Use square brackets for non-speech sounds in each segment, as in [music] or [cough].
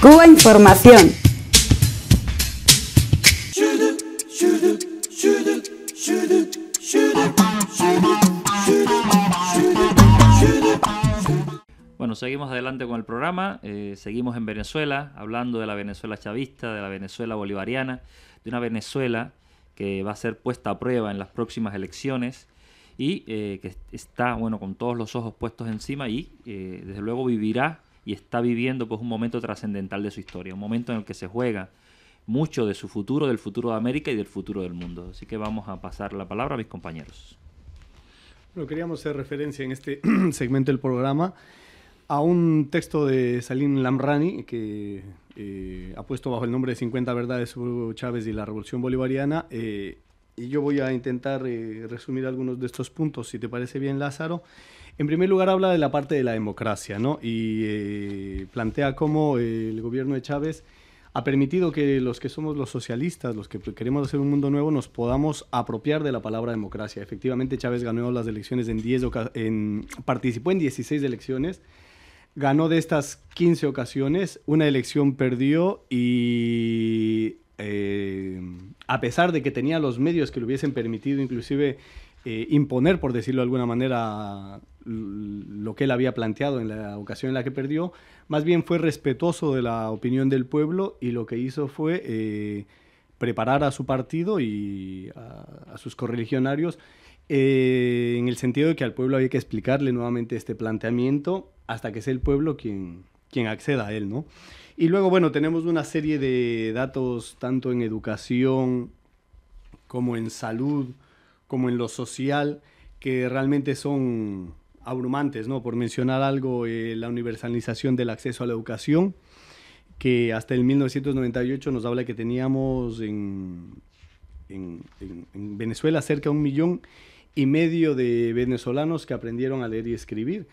Cuba Información. Bueno, seguimos adelante con el programa, eh, seguimos en Venezuela, hablando de la Venezuela chavista, de la Venezuela bolivariana, de una Venezuela que va a ser puesta a prueba en las próximas elecciones y eh, que está, bueno, con todos los ojos puestos encima y, eh, desde luego, vivirá y está viviendo pues un momento trascendental de su historia, un momento en el que se juega mucho de su futuro, del futuro de América y del futuro del mundo. Así que vamos a pasar la palabra a mis compañeros. Bueno, queríamos hacer referencia en este [clears throat] segmento del programa a un texto de Salim Lamrani que eh, ha puesto bajo el nombre de 50 verdades sobre Chávez y la Revolución Bolivariana. Eh, y yo voy a intentar eh, resumir algunos de estos puntos, si te parece bien, Lázaro. En primer lugar habla de la parte de la democracia, ¿no? Y eh, plantea cómo eh, el gobierno de Chávez ha permitido que los que somos los socialistas, los que queremos hacer un mundo nuevo, nos podamos apropiar de la palabra democracia. Efectivamente, Chávez ganó las elecciones en 10 en, participó en 16 elecciones, ganó de estas 15 ocasiones, una elección perdió y eh, a pesar de que tenía los medios que le hubiesen permitido inclusive imponer, por decirlo de alguna manera, lo que él había planteado en la ocasión en la que perdió, más bien fue respetuoso de la opinión del pueblo y lo que hizo fue eh, preparar a su partido y a, sus correligionarios eh, en el sentido de que al pueblo había que explicarle nuevamente este planteamiento hasta que sea el pueblo quien, quien acceda a él, ¿no? Y luego, bueno, tenemos una serie de datos tanto en educación como en salud, como en lo social, que realmente son abrumantes, ¿no? Por mencionar algo, eh, la universalización del acceso a la educación, que hasta el 1998 nos habla que teníamos en, Venezuela cerca de un millón y medio de venezolanos que aprendieron a leer y escribir.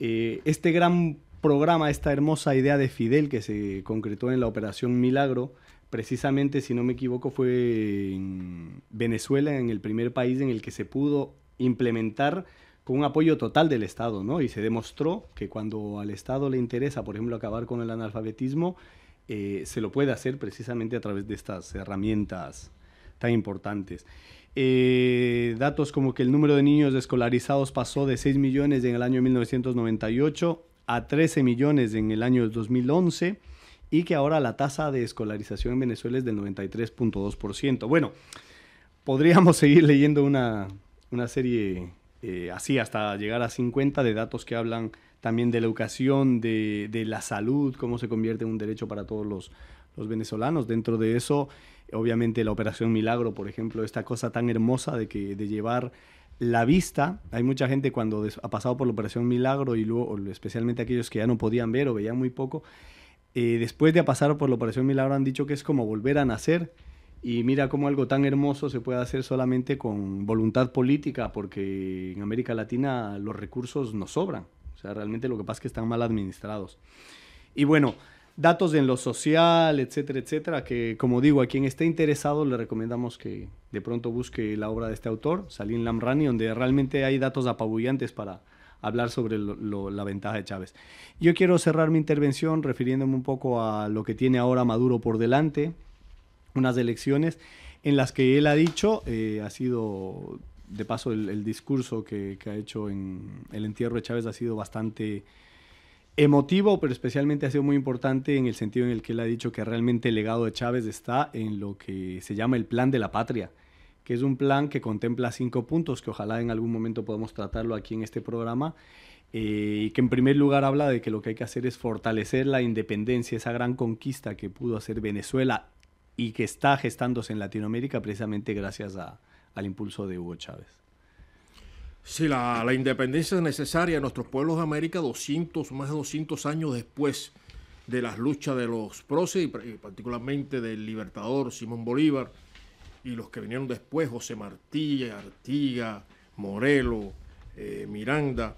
Eh, este gran programa, esta hermosa idea de Fidel que se concretó en la Operación Milagro, precisamente, si no me equivoco, fue en Venezuela, en el primer país en el que se pudo implementar con un apoyo total del Estado, ¿no? Y se demostró que cuando al Estado le interesa, por ejemplo, acabar con el analfabetismo, eh, se lo puede hacer precisamente a través de estas herramientas tan importantes. Eh, datos como que el número de niños escolarizados pasó de 6 millones en el año 1998 a 13 millones en el año 2011 y que ahora la tasa de escolarización en Venezuela es del 93.2%. Bueno, podríamos [laughs] seguir leyendo una, una serie eh, así hasta llegar a 50 de datos que hablan también de la educación, de, la salud, cómo se convierte en un derecho para todos los, venezolanos. Dentro de eso, obviamente la Operación Milagro, por ejemplo, esta cosa tan hermosa de, que, de llevar la vista. Hay mucha gente cuando ha pasado por la Operación Milagro y luego, especialmente aquellos que ya no podían ver o veían muy poco, eh, después de pasar por la Operación Milagro han dicho que es como volver a nacer y mira cómo algo tan hermoso se puede hacer solamente con voluntad política, porque en América Latina los recursos no sobran. O sea, realmente lo que pasa es que están mal administrados. Y bueno, datos en lo social, etcétera, etcétera, que como digo, a quien esté interesado le recomendamos que de pronto busque la obra de este autor, Salim Lamrani, donde realmente hay datos apabullantes para hablar sobre la ventaja de Chávez. Yo quiero cerrar mi intervención refiriéndome un poco a lo que tiene ahora Maduro por delante, unas elecciones en las que él ha dicho, eh, ha sido, de paso, el, discurso que, ha hecho en el entierro de Chávez ha sido bastante emotivo, pero especialmente ha sido muy importante en el sentido en el que él ha dicho que realmente el legado de Chávez está en lo que se llama el plan de la patria, que es un plan que contempla cinco puntos que ojalá en algún momento podamos tratarlo aquí en este programa. Eh, y que en primer lugar habla de que lo que hay que hacer es fortalecer la independencia, esa gran conquista que pudo hacer Venezuela y que está gestándose en Latinoamérica precisamente gracias al impulso de Hugo Chávez. Sí, la, independencia es necesaria en nuestros pueblos de América 200, más de 200 años después de las luchas de los próceres y, particularmente del libertador Simón Bolívar y los que vinieron después, José Martí, Artiga, Morelo, eh, Miranda,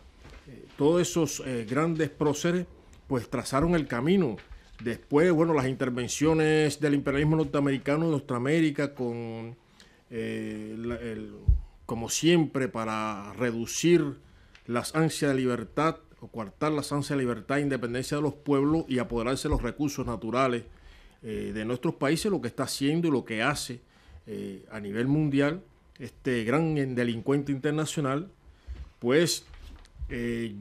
eh, todos esos eh, grandes próceres pues trazaron el camino Después, bueno, las intervenciones del imperialismo norteamericano en Nuestra con, eh, como siempre, para reducir las ansias de libertad o coartar las ansias de libertad e independencia de los pueblos y apoderarse de los recursos naturales eh, de nuestros países, lo que está haciendo y lo que hace eh, a nivel mundial este gran delincuente internacional, pues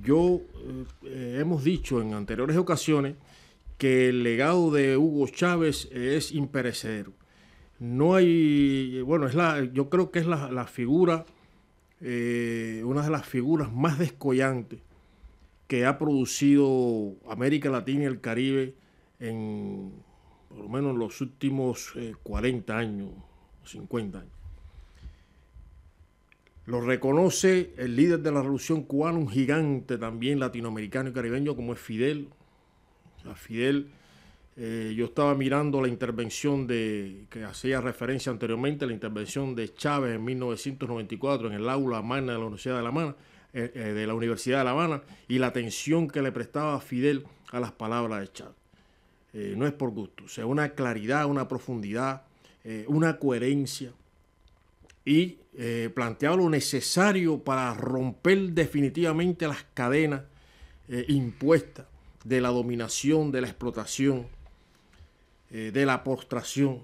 yo hemos dicho en anteriores ocasiones que el legado de Hugo Chávez es imperecedero. No hay, bueno, es la, yo creo que es la, figura, eh, una de las figuras más descollantes que ha producido América Latina y el Caribe en por lo menos los últimos 40 eh, años, 50 años. Lo reconoce el líder de la revolución cubana, un gigante también latinoamericano y caribeño como es Fidel, a Fidel, eh, yo estaba mirando la intervención de, que hacía referencia anteriormente, la intervención de Chávez en 1994 en el aula magna de la Universidad de La Habana, eh, eh, de la Universidad de La Habana, y la atención que le prestaba Fidel a las palabras de Chávez. no es por gusto, o sea, una claridad, una profundidad, una coherencia y planteaba lo necesario para romper definitivamente las cadenas impuestas de la dominación, de la explotación, eh, de la postración,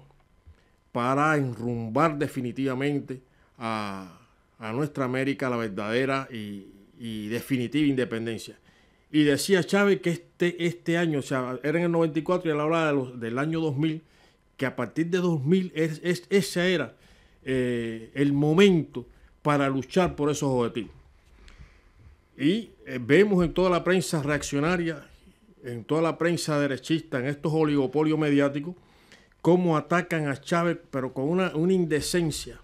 para enrumbar definitivamente a, nuestra América la verdadera y, definitiva independencia. Y decía Chávez que este, este año, o sea, era en el 94 y a la hora del año 2000, que a partir de 2000 es, ese era eh, el momento para luchar por esos objetivos. Y eh, vemos en toda la prensa reaccionaria en toda la prensa derechista, en estos oligopolios mediáticos, cómo atacan a Chávez, pero con una, indecencia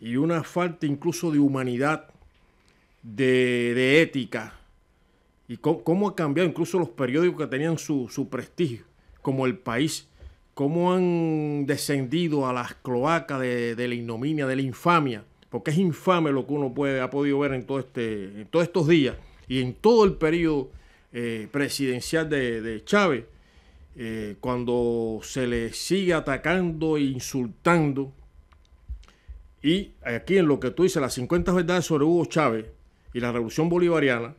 y una falta incluso de humanidad, de, ética, y cómo, ha cambiado incluso los periódicos que tenían su, prestigio, como El País, cómo han descendido a las cloacas de, la ignominia, de la infamia, porque es infame lo que uno puede, ha podido ver en, todo este, en todos estos días y en todo el periodo eh, presidencial de, Chávez, eh, cuando se le sigue atacando e insultando. Y aquí en lo que tú dices, las 50 verdades sobre Hugo Chávez y la revolución bolivariana,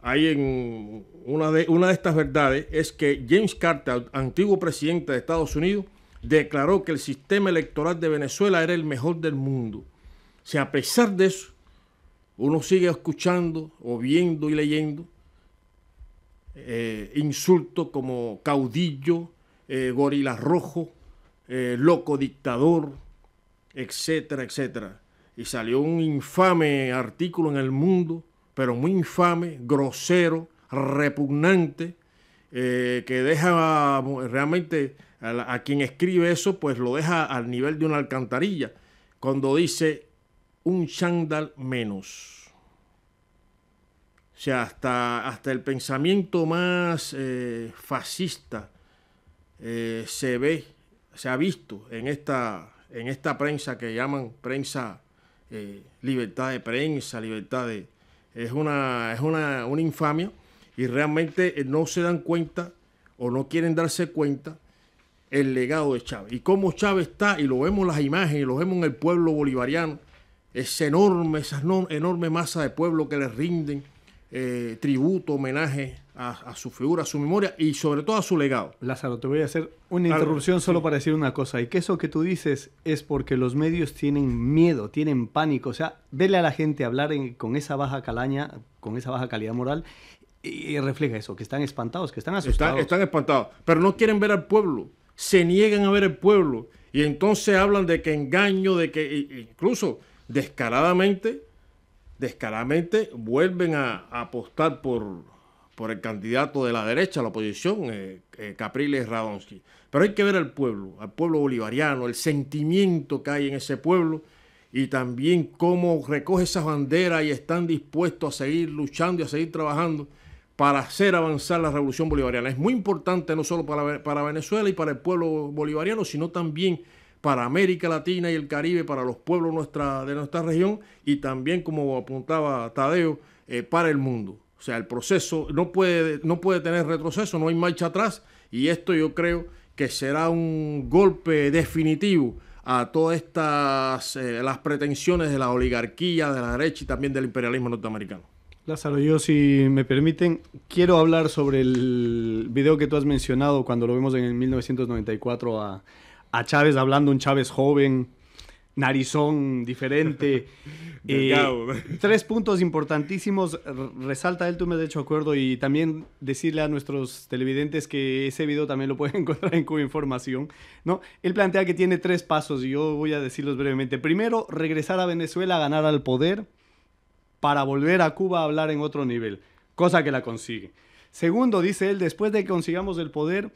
hay en una de, una de estas verdades es que James Carter, antiguo presidente de Estados Unidos, declaró que el sistema electoral de Venezuela era el mejor del mundo. si a pesar de eso, uno sigue escuchando o viendo y leyendo eh, insultos como caudillo, eh, gorila rojo, eh, loco dictador, etcétera, etcétera. Y salió un infame artículo en el mundo, pero muy infame, grosero, repugnante, eh, que deja realmente a, a, quien escribe eso, pues lo deja al nivel de una alcantarilla, cuando dice un chándal menos. O sea, hasta, hasta el pensamiento más eh, fascista eh, se ve, se ha visto en esta, en esta prensa que llaman prensa, eh, libertad de prensa, libertad de... Es una, es una, infamia y realmente no se dan cuenta o no quieren darse cuenta el legado de Chávez. Y cómo Chávez está, y lo vemos en las imágenes, y lo vemos en el pueblo bolivariano, es enorme, esa enorme masa de pueblo que le rinden eh, tributo, homenaje a, su figura, a su memoria y sobre todo a su legado. Lázaro, te voy a hacer una interrupción solo para decir una cosa, y que eso que tú dices es porque los medios tienen miedo, tienen pánico, o sea, vele a la gente hablar con esa baja calaña, con esa baja calidad moral. Y, refleja eso, que están espantados, que están asustados. Están, espantados, pero no quieren ver al pueblo, se niegan a ver al pueblo. Y entonces hablan de que engaño, de que incluso descaradamente descaradamente vuelven a, apostar por, por, el candidato de la derecha, la oposición, eh, eh, Capriles Radonsky. Pero hay que ver al pueblo, al pueblo bolivariano, el sentimiento que hay en ese pueblo y también cómo recoge esas banderas y están dispuestos a seguir luchando y a seguir trabajando para hacer avanzar la revolución bolivariana. Es muy importante no solo para, para Venezuela y para el pueblo bolivariano, sino también para América Latina y el Caribe, para los pueblos de nuestra región y también, como apuntaba Tadeo, eh, para el mundo. O sea, el proceso no puede, no puede tener retroceso, no hay marcha atrás y esto yo creo que será un golpe definitivo a todas estas eh, las pretensiones de la oligarquía, de la derecha y también del imperialismo norteamericano. Lázaro, yo si me permiten, quiero hablar sobre el video que tú has mencionado cuando lo vimos en el 1994 a a Chávez hablando un Chávez joven, narizón diferente. [laughs] Eh, tres puntos importantísimos. Resalta él, tú me has hecho acuerdo. Y también decirle a nuestros televidentes que ese video también lo pueden [laughs] encontrar en Cuba Información. ¿no? Él plantea que tiene tres pasos y yo voy a decirlos brevemente. Primero, regresar a Venezuela ganar al poder para volver a Cuba a hablar en otro nivel, cosa que la consigue. Segundo, dice él, después de que consigamos el poder,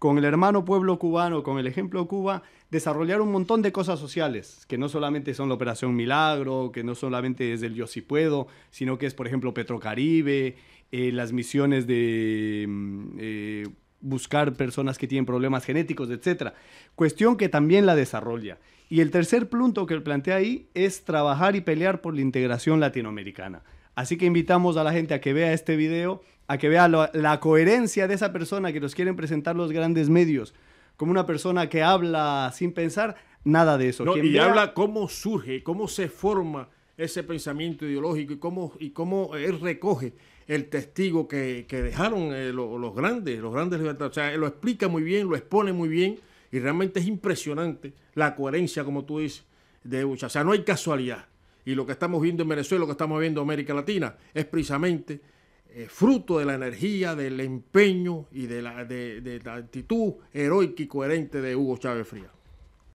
con el hermano pueblo cubano, con el ejemplo Cuba, desarrollar un montón de cosas sociales, que no solamente son la Operación Milagro, que no solamente es el Yo Si puedo, sino que es, por ejemplo, Petrocaribe, eh, las misiones de mm, eh, buscar personas que tienen problemas genéticos, etc. Cuestión que también la desarrolla. Y el tercer punto que plantea ahí es trabajar y pelear por la integración latinoamericana. Así que invitamos a la gente a que vea este video a que vea la coherencia de esa persona que nos quieren presentar los grandes medios, como una persona que habla sin pensar, nada de eso. y habla cómo surge, cómo se forma ese pensamiento ideológico y cómo, y cómo eh, él recoge el testigo que, dejaron eh, los grandes, los grandes libertadores. O sea, lo explica muy bien, lo expone muy bien y realmente es impresionante la coherencia, como tú dices, de Ucha. O sea, no hay casualidad. Y lo que estamos viendo en Venezuela, lo que estamos viendo en América Latina, es precisamente eh, fruto de la energía, del empeño y de la, de la actitud heroica y coherente de Hugo Chávez Frías.